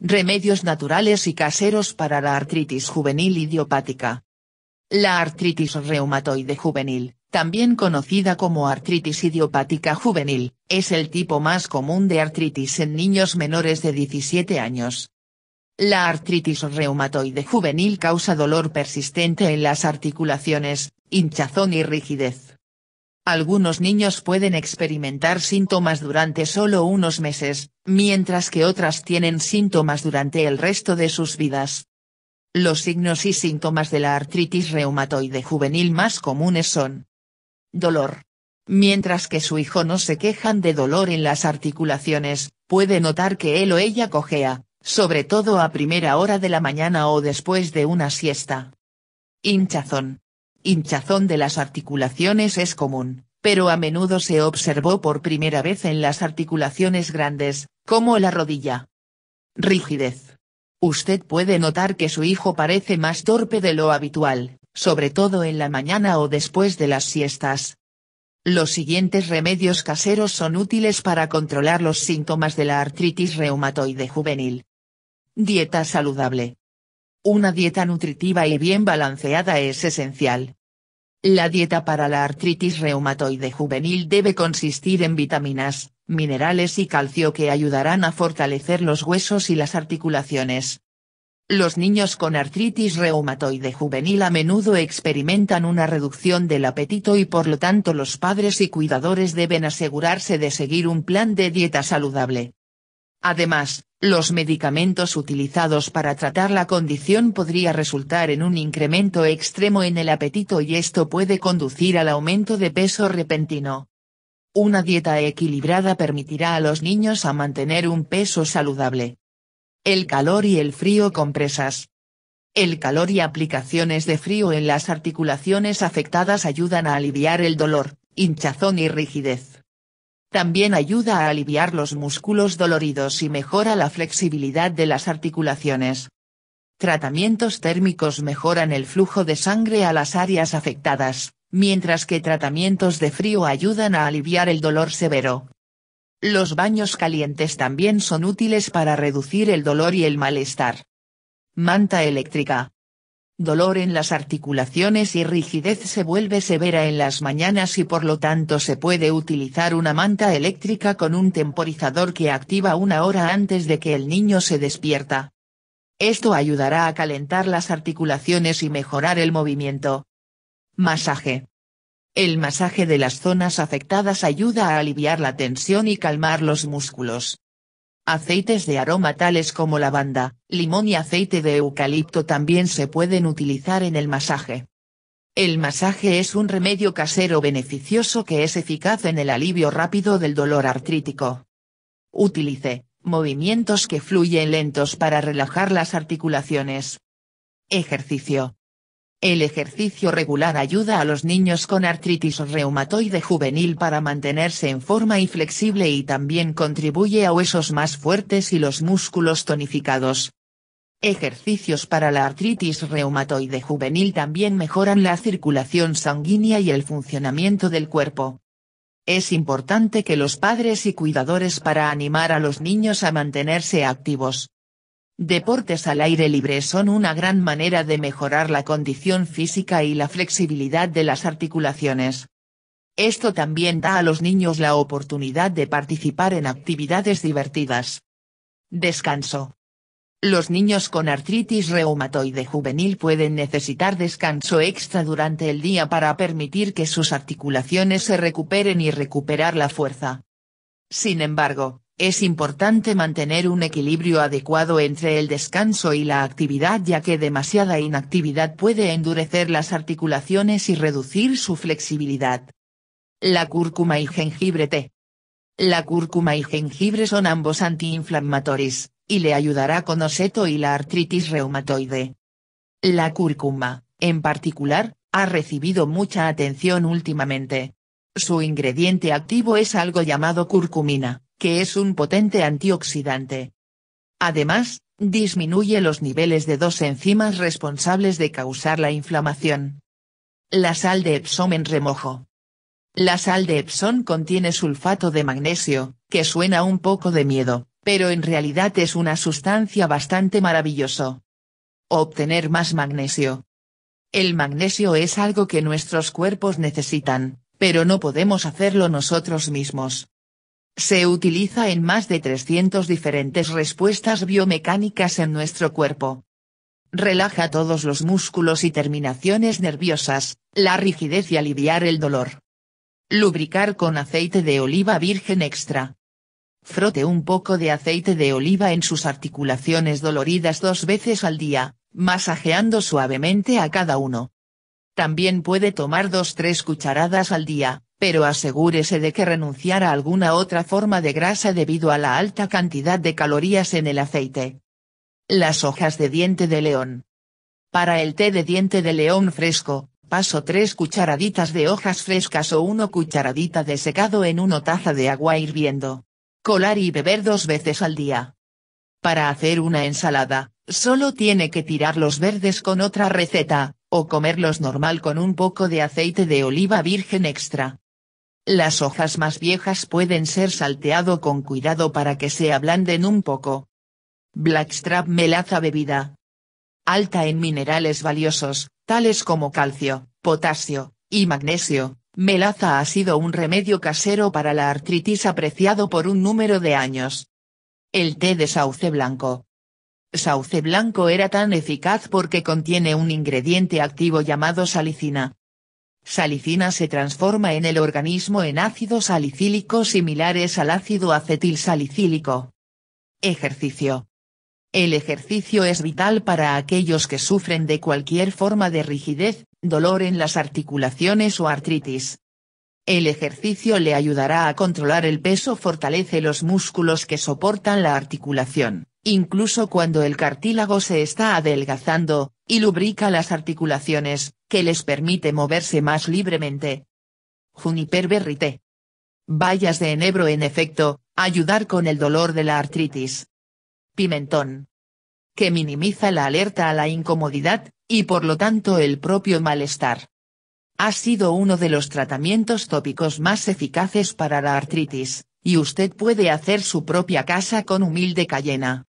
Remedios naturales y caseros para la artritis juvenil idiopática. La artritis reumatoide juvenil, también conocida como artritis idiopática juvenil, es el tipo más común de artritis en niños menores de 17 años. La artritis reumatoide juvenil causa dolor persistente en las articulaciones, hinchazón y rigidez. Algunos niños pueden experimentar síntomas durante solo unos meses, mientras que otras tienen síntomas durante el resto de sus vidas. Los signos y síntomas de la artritis reumatoide juvenil más comunes son dolor. Mientras que su hijo no se quejan de dolor en las articulaciones, puede notar que él o ella cojea, sobre todo a primera hora de la mañana o después de una siesta. Hinchazón. Hinchazón de las articulaciones es común, pero a menudo se observó por primera vez en las articulaciones grandes, como la rodilla. Rigidez. Usted puede notar que su hijo parece más torpe de lo habitual, sobre todo en la mañana o después de las siestas. Los siguientes remedios caseros son útiles para controlar los síntomas de la artritis reumatoide juvenil. Dieta saludable. Una dieta nutritiva y bien balanceada es esencial, la dieta para la artritis reumatoide juvenil debe consistir en vitaminas, minerales y calcio que ayudarán a fortalecer los huesos y las articulaciones. Los niños con artritis reumatoide juvenil a menudo experimentan una reducción del apetito y por lo tanto los padres y cuidadores deben asegurarse de seguir un plan de dieta saludable. Además, los medicamentos utilizados para tratar la condición podría resultar en un incremento extremo en el apetito y esto puede conducir al aumento de peso repentino. Una dieta equilibrada permitirá a los niños a mantener un peso saludable. El calor y el frío compresas. El calor y aplicaciones de frío en las articulaciones afectadas ayudan a aliviar el dolor, hinchazón y rigidez. También ayuda a aliviar los músculos doloridos y mejora la flexibilidad de las articulaciones. Tratamientos térmicos mejoran el flujo de sangre a las áreas afectadas, mientras que tratamientos de frío ayudan a aliviar el dolor severo. Los baños calientes también son útiles para reducir el dolor y el malestar. Manta eléctrica dolor en las articulaciones y rigidez se vuelve severa en las mañanas y por lo tanto se puede utilizar una manta eléctrica con un temporizador que activa una hora antes de que el niño se despierta. Esto ayudará a calentar las articulaciones y mejorar el movimiento. Masaje. El masaje de las zonas afectadas ayuda a aliviar la tensión y calmar los músculos. Aceites de aroma tales como lavanda, limón y aceite de eucalipto también se pueden utilizar en el masaje. El masaje es un remedio casero beneficioso que es eficaz en el alivio rápido del dolor artrítico. Utilice, movimientos que fluyen lentos para relajar las articulaciones. Ejercicio, el ejercicio regular ayuda a los niños con artritis reumatoide juvenil para mantenerse en forma y flexible y también contribuye a huesos más fuertes y los músculos tonificados. Ejercicios para la artritis reumatoide juvenil también mejoran la circulación sanguínea y el funcionamiento del cuerpo. Es importante que los padres y cuidadores para animar a los niños a mantenerse activos. Deportes al aire libre son una gran manera de mejorar la condición física y la flexibilidad de las articulaciones. Esto también da a los niños la oportunidad de participar en actividades divertidas. Descanso. Los niños con artritis reumatoide juvenil pueden necesitar descanso extra durante el día para permitir que sus articulaciones se recuperen y recuperar la fuerza. Sin embargo, es importante mantener un equilibrio adecuado entre el descanso y la actividad ya que demasiada inactividad puede endurecer las articulaciones y reducir su flexibilidad. La cúrcuma y jengibre T. La cúrcuma y jengibre son ambos antiinflamatorios, y le ayudará con oseto y la artritis reumatoide. La cúrcuma, en particular, ha recibido mucha atención últimamente. Su ingrediente activo es algo llamado curcumina que es un potente antioxidante. Además, disminuye los niveles de dos enzimas responsables de causar la inflamación. La sal de Epsom en remojo. La sal de Epsom contiene sulfato de magnesio, que suena un poco de miedo, pero en realidad es una sustancia bastante maravillosa. Obtener más magnesio. El magnesio es algo que nuestros cuerpos necesitan, pero no podemos hacerlo nosotros mismos. Se utiliza en más de 300 diferentes respuestas biomecánicas en nuestro cuerpo. Relaja todos los músculos y terminaciones nerviosas, la rigidez y aliviar el dolor. Lubricar con aceite de oliva virgen extra. Frote un poco de aceite de oliva en sus articulaciones doloridas dos veces al día, masajeando suavemente a cada uno. También puede tomar 2 tres cucharadas al día, pero asegúrese de que renunciar a alguna otra forma de grasa debido a la alta cantidad de calorías en el aceite. Las hojas de diente de león. Para el té de diente de león fresco, paso 3 cucharaditas de hojas frescas o 1 cucharadita de secado en una taza de agua hirviendo. Colar y beber dos veces al día. Para hacer una ensalada, solo tiene que tirar los verdes con otra receta, o comerlos normal con un poco de aceite de oliva virgen extra. Las hojas más viejas pueden ser salteado con cuidado para que se ablanden un poco. Blackstrap melaza bebida. Alta en minerales valiosos, tales como calcio, potasio, y magnesio, melaza ha sido un remedio casero para la artritis apreciado por un número de años. El té de sauce blanco. Sauce blanco era tan eficaz porque contiene un ingrediente activo llamado salicina, salicina se transforma en el organismo en ácidos salicílicos similares al ácido acetilsalicílico. Ejercicio. El ejercicio es vital para aquellos que sufren de cualquier forma de rigidez, dolor en las articulaciones o artritis. El ejercicio le ayudará a controlar el peso, fortalece los músculos que soportan la articulación, incluso cuando el cartílago se está adelgazando, y lubrica las articulaciones, que les permite moverse más libremente. Juniper berrite. Vallas de enebro en efecto, ayudar con el dolor de la artritis. Pimentón. Que minimiza la alerta a la incomodidad, y por lo tanto el propio malestar. Ha sido uno de los tratamientos tópicos más eficaces para la artritis, y usted puede hacer su propia casa con humilde cayena.